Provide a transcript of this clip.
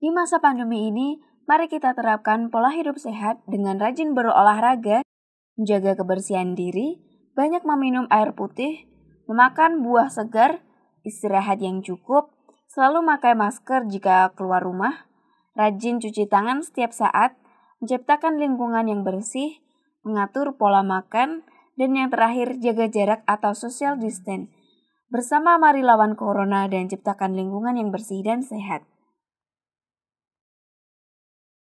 Di masa pandemi ini, mari kita terapkan pola hidup sehat dengan rajin berolahraga, menjaga kebersihan diri, banyak meminum air putih, memakan buah segar, istirahat yang cukup, selalu memakai masker jika keluar rumah, rajin cuci tangan setiap saat, menciptakan lingkungan yang bersih, mengatur pola makan, dan yang terakhir jaga jarak atau social distance. Bersama mari lawan corona dan ciptakan lingkungan yang bersih dan sehat.